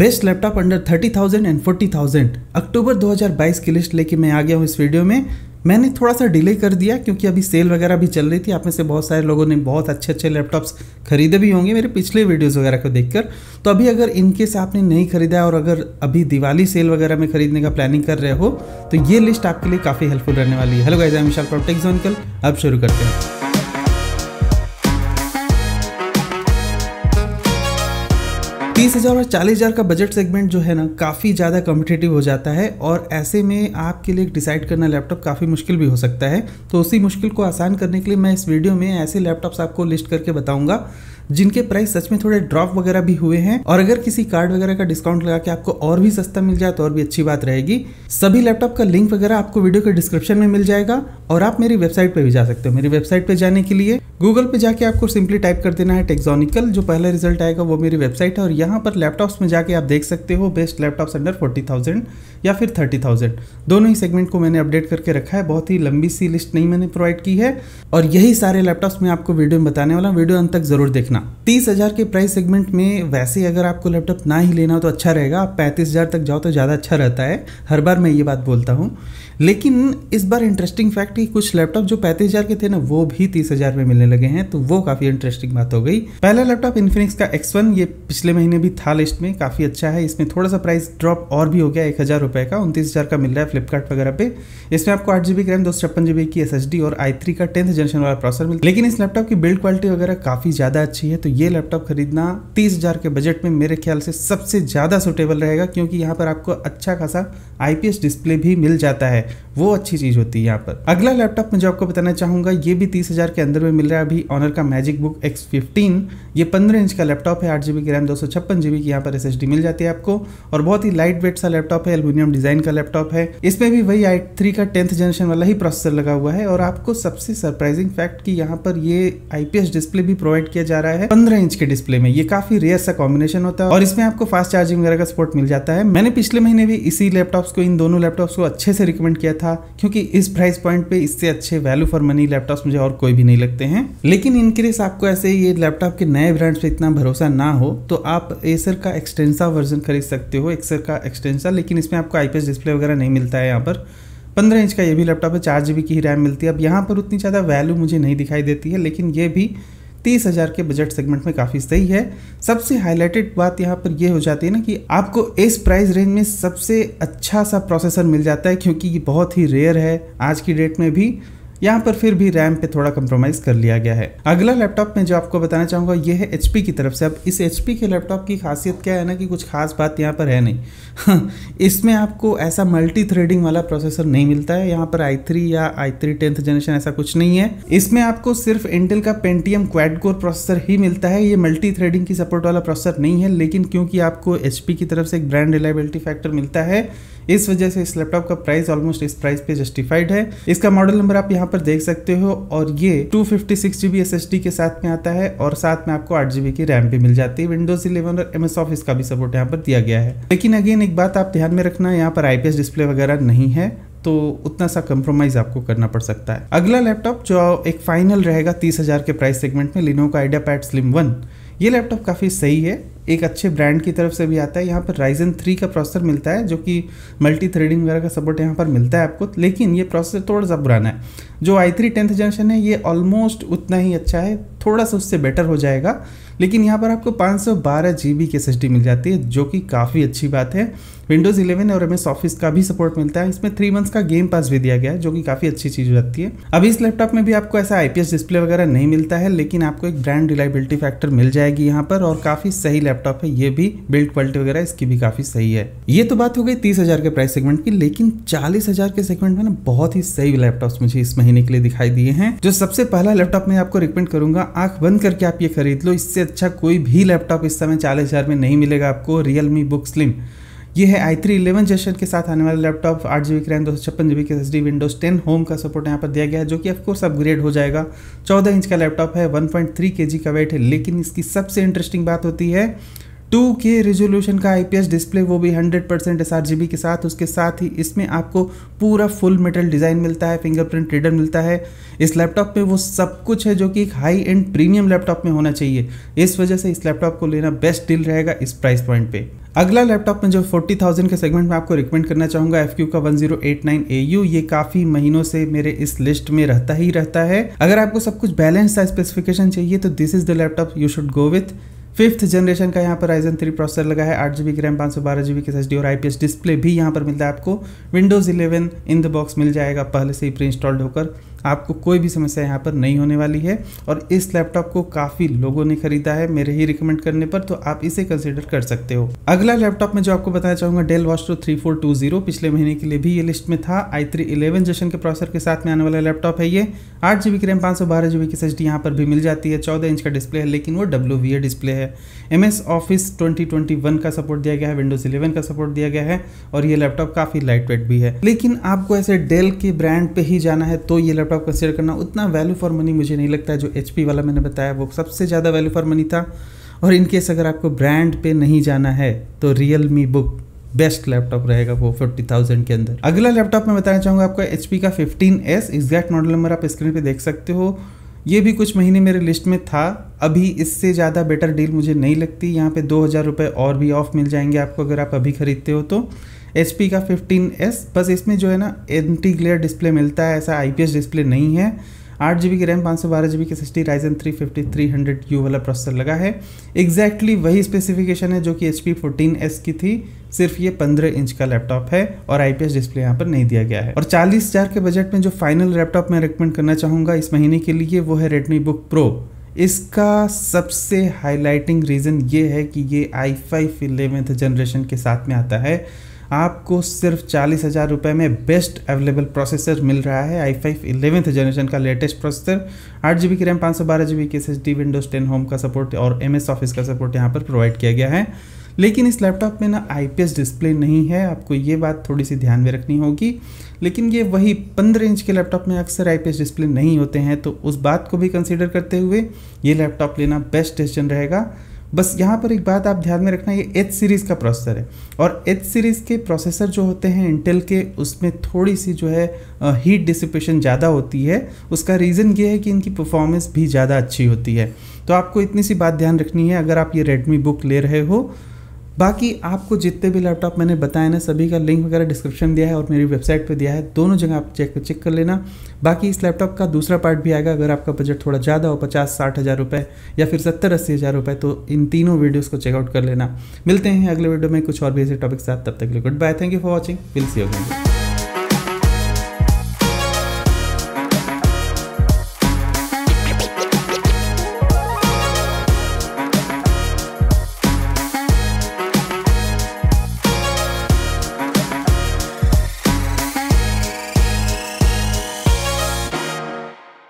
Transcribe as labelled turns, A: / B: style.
A: best laptop under 30,000 and 40,000 October 2022 की list लेके मैं आ गया हूँ इस वीडियो में मैंने थोड़ा सा डिले कर दिया क्योंकि अभी सेल वगैरह भी चल रही थी आप में से बहुत सारे लोगों ने बहुत अच्छे अच्छे लैपटॉप्स खरीदे भी होंगे मेरे पिछले वीडियोस वगैरह को देखकर तो अभी अगर इनकेस आपने नहीं खरीदा और अगर अभी दिवाली सेल वगैरह में खरीदने का प्लानिंग कर रहे हो तो ये लिस्ट आपके लिए काफ़ी हेल्पफुल रहने वाली है hello guys Vishal property example अब शुरू करते हैं बीस हज़ार और चालीस हज़ार का बजट सेगमेंट जो है ना काफ़ी ज़्यादा कॉम्पिटेटिव हो जाता है और ऐसे में आपके लिए डिसाइड करना लैपटॉप काफ़ी मुश्किल भी हो सकता है तो उसी मुश्किल को आसान करने के लिए मैं इस वीडियो में ऐसे लैपटॉप्स आपको लिस्ट करके बताऊँगा जिनके प्राइस सच में थोड़े ड्रॉप वगैरह भी हुए हैं और अगर किसी कार्ड वगैरह का डिस्काउंट लगा के आपको और भी सस्ता मिल जाए तो और भी अच्छी बात रहेगी सभी लैपटॉप का लिंक वगैरह आपको वीडियो के डिस्क्रिप्शन में मिल जाएगा और आप मेरी वेबसाइट पर भी जा सकते हो मेरी वेबसाइट पर जाने के लिए गूगल पे जाके आपको सिंपली टाइप कर देना है टेक्सोनिकल जो पहला रिजल्ट आएगा वो मेरी वेबसाइट है और यहाँ पर लैपटॉप्स में जाके आप देख सकते हो best laptops under forty thousand या फिर थर्टी थाउजेंड दोनों ही सेगमेंट को मैंने अपडेट करके रखा है बहुत ही लंबी सी लिस्ट नहीं मैंने प्रोवाइड की है और यही सारे लैपटॉप्स मैं आपको वीडियो में बताने वाला वीडियो अंत तक जरूर देखना देखना तीस हज़ार के प्राइस सेगमेंट में वैसे अगर आपको लैपटॉप ना ही लेना हो तो अच्छा रहेगा आप पैंतीस हज़ार तक जाओ तो ज़्यादा अच्छा रहता है हर बार मैं ये बात बोलता हूँ लेकिन इस बार इंटरेस्टिंग फैक्ट कि कुछ लैपटॉप जो पैंतीस हज़ार के थे ना वो भी तीस हज़ार में मिलने लगे हैं तो वो काफ़ी इंटरेस्टिंग बात हो गई पहला लैपटॉप इन्फिनिक्स का एक्स वन ये पिछले महीने भी था लिस्ट में काफ़ी अच्छा है इसमें थोड़ा सा प्राइस ड्रॉप और भी हो गया एक हज़ार रुपए का उनतीस हज़ार का मिल रहा है फ्लिपकार्ट वगैरह पे इसमें आपको आठ जीबी रैम दो सौ छप्पन जीबी की एस एस डी और आई थ्री का टेंथ जनरेशन वाला प्रोसेसर मिलता है लेकिन इस लैपटॉप की बिल्ड क्वालिटी वगैरह काफ़ी ज़्यादा अच्छी है तो ये लैपटॉप खरीदना तीस हज़ार के बजट में मेरे ख्याल से सबसे ज़्यादा सुटेबल रहेगा क्योंकि यहाँ पर आपको अच्छा खासा आई डिस्प्ले भी मिल जाता है वो अच्छी चीज होती है यहाँ पर अगला लैपटॉप मुझे आपको बताना चाहूंगा ये भी तीस हजार के अंदर में मिल रहा है अभी ऑनर का मैजिक बुक एक्स फिफ्टीन ये पंद्रह इंच का लैपटॉप है आठ जीबी की रैम दो सौ छप्पन जीबी की यहाँ पर एस मिल जाती है आपको और बहुत ही लाइट वेट सा लैपटॉप है एल्यूमिनियम डिजाइन का लैपटॉप है इसमें भी वही आई थ्री का टेंथ जनरेशन वाला ही प्रोसेसर लगा हुआ है और आपको सबसे सरप्राइजिंग फैक्ट की यहाँ पर ये आईपीएस डिस्प्ले भी प्रोवाइड किया जा रहा है पंद्रह इंच के डिस्प्ले में ये काफी रेयर सा कॉम्बिनेशन होता है और इसमें आपको फास्ट चार्जिंग वगैरह का सपोर्ट मिल जाता है मैंने पिछले महीने भी इसी लैपटॉप्स को इन दोनों लैपटॉप्स को अच्छे से रिकमेंड किया था था क्योंकि इस प्राइस पॉइंट पे इससे अच्छे वैल्यू फॉर मनी लैपटॉप मुझे और कोई भी नहीं लगते हैं लेकिन इनकेस आपको ऐसे ये लैपटॉप के नए ब्रांड्स पे इतना भरोसा ना हो तो आप एसर का एक्सटेंसा वर्जन खरीद सकते हो एक्सर का एक्सटेंसा लेकिन इसमें आपको आई डिस्प्ले वगैरह नहीं मिलता है यहाँ पर पंद्रह इंच का ये भी लैपटॉप है चार जी की ही रैम मिलती है अब यहाँ पर उतनी ज़्यादा वैल्यू मुझे नहीं दिखाई देती है लेकिन ये भी तीस हज़ार के बजट सेगमेंट में काफ़ी सही है सबसे हाईलाइटेड बात यहाँ पर यह हो जाती है ना कि आपको इस प्राइस रेंज में सबसे अच्छा सा प्रोसेसर मिल जाता है क्योंकि ये बहुत ही रेयर है आज की डेट में भी यहाँ पर फिर भी रैम पे थोड़ा कंप्रोमाइज कर लिया गया है अगला लैपटॉप में जो आपको बताना चाहूंगा ये है एच की तरफ से अब इस एच के लैपटॉप की खासियत क्या है ना कि कुछ खास बात यहाँ पर है नहीं हाँ, इसमें आपको ऐसा मल्टी थ्रेडिंग वाला प्रोसेसर नहीं मिलता है यहाँ पर आई थ्री या आई थ्री टेंथ जनरेशन ऐसा कुछ नहीं है इसमें आपको सिर्फ इंटेल का पेंटीएम क्वेड कोर प्रोसेसर ही मिलता है ये मल्टी थ्रेडिंग की सपोर्ट वाला प्रोसेसर नहीं है लेकिन क्योंकि आपको एच की तरफ से एक ब्रांड रिलायबिलिटी फैक्टर मिलता है इस वजह से इस लैपटॉप का प्राइस ऑलमोस्ट इस प्राइस पे जस्टिफाइड है इसका मॉडल नंबर आप यहाँ पर देख सकते हो और ये two fifty six GB S S D के साथ में आता है और साथ में आपको आठ जीबी की रैम भी मिल जाती है विंडोज इलेवन और एमएस ऑफिस का भी सपोर्ट यहाँ पर दिया गया है लेकिन अगेन एक बात आप ध्यान में रखना यहाँ पर आईपीएस डिस्प्ले वगैरह नहीं है तो उतना सा कंप्रोमाइज आपको करना पड़ सकता है अगला लैपटॉप जो एक फाइनल रहेगा तीस हजार के प्राइस सेगमेंट में लिनो का आइडिया पैड स्लिम वन ये लैपटॉप काफ़ी सही है एक अच्छे ब्रांड की तरफ से भी आता है यहाँ पर राइजन थ्री का प्रोसेसर मिलता है जो कि मल्टी थ्रेडिंग वगैरह का सपोर्ट यहाँ पर मिलता है आपको लेकिन ये प्रोसेसर थोड़ा सा पुराना है जो आई थ्री टेंथ जनरेशन है ये ऑलमोस्ट उतना ही अच्छा है थोड़ा सा उससे बेटर हो जाएगा लेकिन यहाँ पर आपको पाँच सौ बारह जी बी की एस मिल जाती है जो कि काफ़ी अच्छी बात है विंडोज़ इलेवन और एम एस ऑफिस का भी सपोर्ट मिलता है इसमें थ्री मंथ्स का गेम पास भी दिया गया है जो कि काफ़ी अच्छी चीज़ हो जाती है अभी इस लैपटॉप में भी आपको ऐसा आईपीएस डिस्प्ले वगैरह नहीं मिलता है लेकिन आपको एक ब्रांड रिलायबिलिटी फैक्टर मिल जाएगी यहाँ पर और काफ़ी सही लैपटॉप है ये भी बिल्ड क्वालिटी वगैरह इसकी भी काफ़ी सही है ये तो बात हो गई तीस के प्राइस सेगमेंट की लेकिन चालीस के सेगमेंट में ना बहुत ही सही लैपटॉप मुझे इस महीने के लिए दिखाई दिए हैं जो सबसे पहला लैपटॉप मैं आपको रिकमेंड करूंगा आंख बंद करके आप ये खरीद लो इससे अच्छा कोई भी लैपटॉप इस समय चालीस हजार में नहीं मिलेगा आपको रियलमी बुक स्लिम ये है आई थ्री इलेवन जेशन के साथ आने वाला लैपटॉप आठ जी बी रैम दो सौ छप्पन G B S D Windows ten home का सपोर्ट यहाँ पर दिया गया है जो कि ऑफकोर्स अपग्रेड हो जाएगा चौदह इंच का लैपटॉप है वन पॉइंट थ्री के जी का वेट है लेकिन इसकी सबसे इंटरेस्टिंग बात होती है टू के रेजोल्यूशन का आईपीएस डिस्प्ले वो भी 100 परसेंट एस के साथ उसके साथ ही इसमें आपको पूरा फुल मेटल डिज़ाइन मिलता है फिंगरप्रिंट रीडर मिलता है इस लैपटॉप में वो सब कुछ है जो कि एक हाई एंड प्रीमियम लैपटॉप में होना चाहिए इस वजह से इस लैपटॉप को लेना बेस्ट डील रहेगा इस प्राइस पॉइंट पे अगला लैपटॉप में जो 40,000 के सेगमेंट में आपको रिकमेंड करना चाहूंगा एफ का जीरो ये काफ़ी महीनों से मेरे इस लिस्ट में रहता ही रहता है अगर आपको सब कुछ बैलेंस स्पेसिफिकेशन चाहिए तो this is the laptop you should go with fifth generation का यहाँ पर राइजन थ्री प्रोसेसर लगा है आठ जी बी रैम पाँच सौ बारह जी बी एस एस और आई पी एस डिस्प्ले भी यहाँ पर मिलता है आपको Windows eleven in the box मिल जाएगा पहले से ही प्री इंस्टॉल्ड होकर आपको कोई भी समस्या यहाँ पर नहीं होने वाली है और इस लैपटॉप को काफ़ी लोगों ने खरीदा है मेरे ही रिकमेंड करने पर तो आप इसे कंसिडर कर सकते हो अगला लैपटॉप में जो आपको बताना चाहूँगा Dell Vostro three four two zero पिछले महीने के लिए भी ये लिस्ट में था आई थ्री इलेवन जशन के प्रोसेसर के साथ में आने वाला लैपटॉप है ये आठ जीबी की रैम पाँच सौ बारह जीबी की एस यहाँ पर भी मिल जाती है चौदह इंच का डिस्प्ले है लेकिन वो डब्ल्यू वी डिस्प्ले है M S Office twenty twenty one का सपोर्ट दिया गया है विंडोज इलेवन का सपोर्ट दिया गया है और ये लैपटॉप काफ़ी लाइट वेट भी है लेकिन आपको ऐसे डेल के ब्रांड पे ही जाना है तो ये लैपटॉप लैपटॉप कंसिडर करना उतना वैल्यू फॉर मनी मुझे नहीं लगता है जो एच वाला मैंने बताया वो सबसे ज़्यादा वैल्यू फॉर मनी था और इनकेस अगर आपको ब्रांड पे नहीं जाना है तो Realme Book best laptop रहेगा वो फिफ्टी थाउजेंड के अंदर अगला लैपटॉप मैं बताना चाहूँगा आपका एच का fifteen S exact model number आप स्क्रीन पर देख सकते हो ये भी कुछ महीने मेरे लिस्ट में था अभी इससे ज़्यादा बेटर डील मुझे नहीं लगती यहाँ पे दो हज़ार रुपये और भी ऑफ मिल जाएंगे आपको अगर आप अभी खरीदते हो तो एच का फिफ्टीन एस बस इसमें जो है ना एंटी ग्लेयर डिस्प्ले मिलता है ऐसा आई डिस्प्ले नहीं है आठ जी बी की रैम पाँच सौ बारह जी बी के sixty Ryzen three fifty three hundred U वाला प्रोसेसर लगा है एग्जैक्टली exactly वही स्पेसिफिकेशन है जो कि एच पी फोर्टीन एस की थी सिर्फ ये पंद्रह इंच का लैपटॉप है और आई पी एस डिस्प्ले यहाँ पर नहीं दिया गया है और चालीस हजार के बजट में जो फाइनल लैपटॉप मैं रिकमेंड करना चाहूँगा इस महीने के लिए वो है रेडमी बुक प्रो इसका सबसे हाईलाइटिंग रीज़न ये है कि ये आई फाइव इलेवेंथ जनरेशन के साथ में आता है आपको सिर्फ चालीस हज़ार रुपये में बेस्ट अवेलेबल प्रोसेसर मिल रहा है आई फाइव इलेवेंथ जनरेशन का लेटेस्ट प्रोसेसर आठ जी बी की रैम पाँच सौ बारह जी बी की S S D Windows ten home का सपोर्ट और एम एस ऑफिस का सपोर्ट यहाँ पर प्रोवाइड किया गया है लेकिन इस लैपटॉप में ना आई डिस्प्ले नहीं है आपको ये बात थोड़ी सी ध्यान में रखनी होगी लेकिन ये वही पंद्रह इंच के लैपटॉप में अक्सर आई डिस्प्ले नहीं होते हैं तो उस बात को भी कंसिडर करते हुए ये लैपटॉप लेना बेस्ट डिसीजन रहेगा बस यहाँ पर एक बात आप ध्यान में रखना ये एच सीरीज़ का प्रोसेसर है और एच सीरीज़ के प्रोसेसर जो होते हैं इंटेल के उसमें थोड़ी सी जो है हीट डिसिपेशन ज़्यादा होती है उसका रीज़न ये है कि इनकी परफॉर्मेंस भी ज़्यादा अच्छी होती है तो आपको इतनी सी बात ध्यान रखनी है अगर आप ये रेडमी बुक ले रहे हो बाकी आपको जितने भी लैपटॉप मैंने बताया ना सभी का लिंक वगैरह डिस्क्रिप्शन दिया है और मेरी वेबसाइट पे दिया है दोनों जगह आप चेक चेक कर लेना बाकी इस लैपटॉप का दूसरा पार्ट भी आएगा अगर आपका बजट थोड़ा ज़्यादा हो पचास साठ हज़ार रुपये या फिर सत्तर अस्सी हज़ार रुपये तो इन तीनों वीडियोज़ को चेकआउट कर लेना मिलते हैं अगले वीडियो में कुछ और भी ऐसे टॉपिक साथ तब तक लिए goodbye thank you for watching will see you